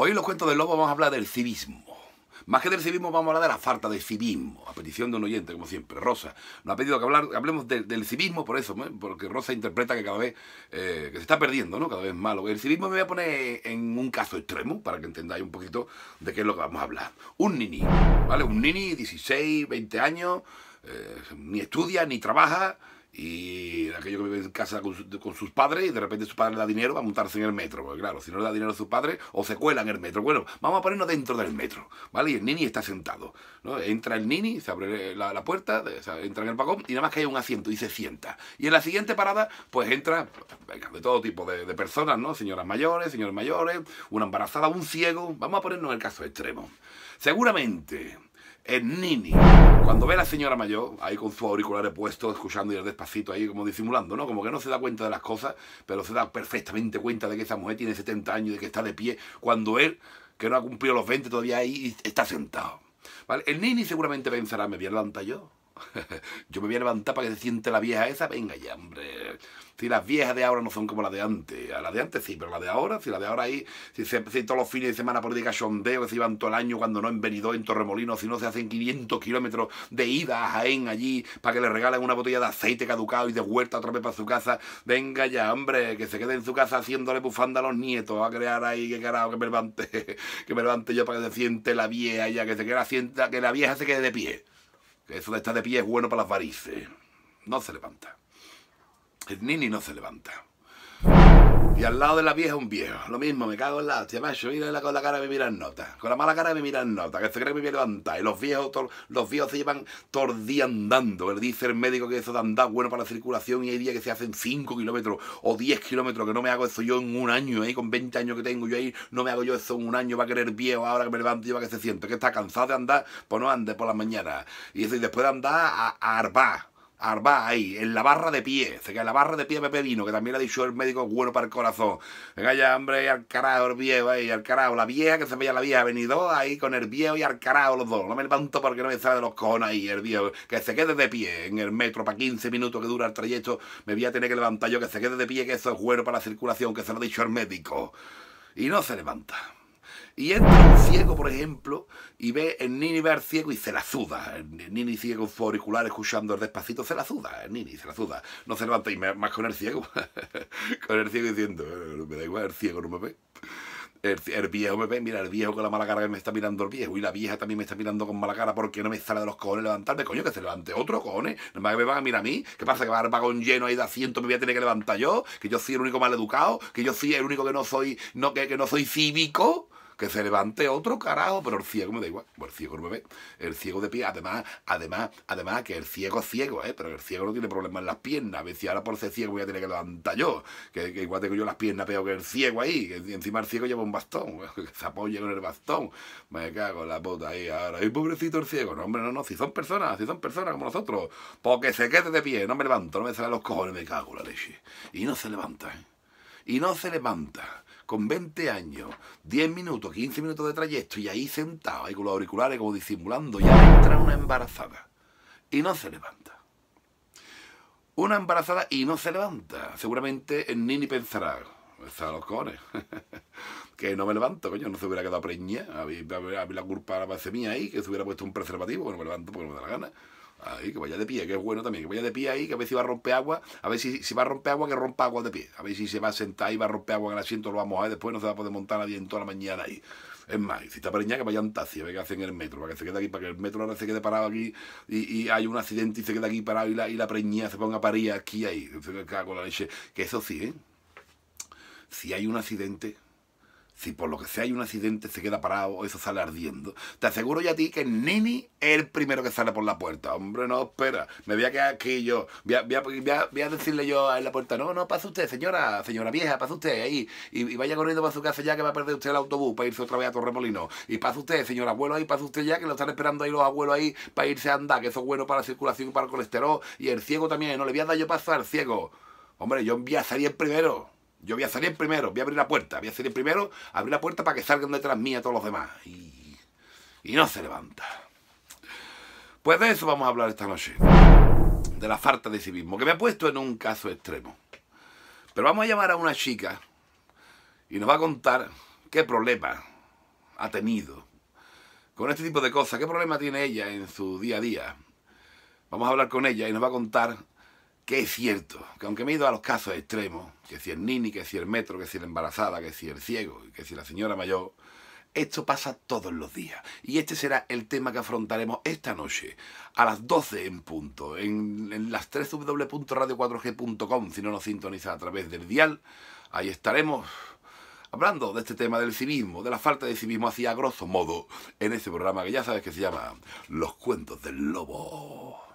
Hoy en los cuentos del lobo vamos a hablar del civismo. Más que del civismo, vamos a hablar de la falta de civismo, a petición de un oyente, como siempre. Rosa nos ha pedido que hablemos del civismo por eso, ¿eh? porque Rosa interpreta que cada vez eh, que se está perdiendo, ¿no? cada vez malo, El civismo me voy a poner en un caso extremo para que entendáis un poquito de qué es lo que vamos a hablar. Un nini, ¿vale? Un nini, 16, 20 años, eh, ni estudia, ni trabaja, y aquello que vive en casa con, sus padres y de repente su padre le da dinero va a montarse en el metro. Porque claro, si no le da dinero a su padre o se cuela en el metro. Bueno, vamos a ponernos dentro del metro, ¿vale? Y el nini está sentado. ¿no? Entra el nini, se abre la, puerta, entra en el vagón y nada más que hay un asiento y se sienta. Y en la siguiente parada, pues entra de todo tipo de, de personas, ¿no? Señoras mayores, señores mayores, una embarazada, un ciego. Vamos a ponernos en el caso extremo. Seguramente el Nini. Cuando ve a la señora mayor, ahí con sus auriculares puestos, escuchando y despacito, ahí como disimulando, ¿no? Como que no se da cuenta de las cosas, pero se da perfectamente cuenta de que esa mujer tiene 70 años y de que está de pie, cuando él, que no ha cumplido los 20 todavía ahí, está sentado. El Nini seguramente pensará, me voy yo Yo me voy a levantar para que se siente la vieja esa. Venga ya, hombre. Si las viejas de ahora no son como las de antes. A las de antes sí, pero las de ahora, si las de ahora ahí, si, se, todos los fines de semana por sondeo, que se iban todo el año cuando no en venido en Torremolino, si no se hacen 500 kilómetros de ida a Jaén allí para que le regalen una botella de aceite caducado y de huerta otra vez para su casa. Venga ya, hombre, que se quede en su casa haciéndole bufanda a los nietos, a crear ahí, que carajo, que me levante, que me levante yo para que se siente la vieja ya, que se quede, sienta, que la vieja se quede de pie. Eso de estar de pie es bueno para las varices. No se levanta. El nini no se levanta. Y al lado de la vieja un viejo. Lo mismo, me cago en la hostia, macho. Mira la, con la cara y me miran nota. Con la mala cara me miran nota. Que se cree que me voy a levantar. Y los viejos, los viejos se llevan todo andando. Él dice el médico que eso de andar bueno para la circulación. Y hay días que se hacen 5 kilómetros o 10 kilómetros. Que no me hago eso yo en un año. ahí ¿eh? Con 20 años que tengo yo ahí, no me hago yo eso en un año. Va a querer viejo ahora que me levanto y va que se siente. Que está cansado de andar, pues no ande por la mañana. Y después de andar a, a Arba ahí, en la barra de pie, en la barra de pie Pepe Vino, que también le ha dicho el médico bueno para el corazón. Venga ya, hombre, al carajo el viejo, ahí al carajo, la vieja, que se veía la vieja, venido ahí con el viejo y al carajo los dos. No me levanto porque no me sale de los cojones ahí, el viejo, que se quede de pie en el metro para 15 minutos que dura el trayecto, me voy a tener que levantar yo, que se quede de pie, que eso es bueno para la circulación, que se lo ha dicho el médico. Y no se levanta. Y entra un ciego, por ejemplo, y ve el Nini al ciego y se la suda. El Nini ciego con su auricular escuchando el despacito, se la suda. El Nini se la suda. No se levanta y más con el ciego. con el ciego diciendo, eh, me da igual, el ciego no me ve. El, viejo me ve, mira, el viejo con la mala cara que me está mirando el viejo. Y la vieja también me está mirando con mala cara porque no me sale de los cojones levantarme. Coño, que se levante otro, cojones. No me van a mirar a mí. ¿Qué pasa? Que va a vagón lleno ahí de asiento, me voy a tener que levantar yo. Que yo soy el único mal educado. Que yo soy el único que no soy, no, que no soy cívico que se levante otro carajo, pero el ciego me da igual. Bueno, el ciego no me ve, el ciego de pie, además, además, además que el ciego es ciego, ¿eh? pero el ciego no tiene problemas en las piernas. A ver si ahora por ser ciego voy a tener que levantar yo, que, igual tengo yo las piernas peor que el ciego ahí, que encima el ciego lleva un bastón, que se apoya con el bastón. Me cago en la puta ahí, ahora, ¡ay, pobrecito el ciego! No, hombre, no, no, si son personas, si son personas como nosotros, porque se quede de pie, no me levanto, no me salen los cojones, me cago en la leche. Y no se levanta, ¿eh? y no se levanta con 20 años, 10 minutos, 15 minutos de trayecto y ahí sentado, ahí con los auriculares como disimulando, ya entra una embarazada y no se levanta. Una embarazada y no se levanta. Seguramente el Nini pensará, está a los cojones, que no me levanto, coño, no se hubiera quedado preña, a mí, la culpa la base mía ahí, que se hubiera puesto un preservativo, que no me levanto porque no me da la gana que vaya de pie, que es bueno también. Que vaya de pie ahí, que a ver si va a romper agua. A ver si, si va a romper agua, que rompa agua de pie. A ver si se va a sentar y va a romper agua en el asiento, lo vamos a ver. Después no se va a poder montar nadie en toda la mañana ahí. Es más, si está preñada, que vayan en taxi, a ver qué hacen en el metro, para que se quede aquí, para que el metro ahora se quede parado aquí y, hay un accidente y se queda aquí parado y la, preñada se ponga a parir aquí ahí. la leche. Que eso sí, ¿eh? Si hay un accidente, si por lo que sea hay un accidente, se queda parado, eso sale ardiendo. Te aseguro ya a ti que Nini es el primero que sale por la puerta. Hombre, no, espera, me voy a quedar aquí yo. Voy a, decirle yo a la puerta, no, no, pasa usted, señora, señora vieja, pasa usted ahí. Y, vaya corriendo para su casa ya que va a perder usted el autobús para irse otra vez a Torremolino. Y pasa usted, señor abuelo, ahí pasa usted ya que lo están esperando ahí los abuelos ahí para irse a andar, que eso es bueno para la circulación y para el colesterol. Y el ciego también, no le voy a dar yo paso al ciego. Hombre, yo voy a salir primero. Yo voy a salir primero, voy a abrir la puerta, voy a salir primero, abrir la puerta para que salgan detrás mía todos los demás. Y, no se levanta. Pues de eso vamos a hablar esta noche. De la falta de sí mismo que me ha puesto en un caso extremo. Pero vamos a llamar a una chica y nos va a contar qué problema ha tenido con este tipo de cosas, qué problema tiene ella en su día a día. Vamos a hablar con ella y nos va a contar que es cierto, que aunque me he ido a los casos extremos, que si el nini, que si el metro, que si la embarazada, que si el ciego, que si la señora mayor, esto pasa todos los días. Y este será el tema que afrontaremos esta noche, a las 12 en punto, en, en las 3 www.radio4g.com, si no nos sintoniza a través del dial, ahí estaremos hablando de este tema del civismo, de la falta de civismo hacia grosso modo, en este programa que ya sabes que se llama Los cuentos del lobo.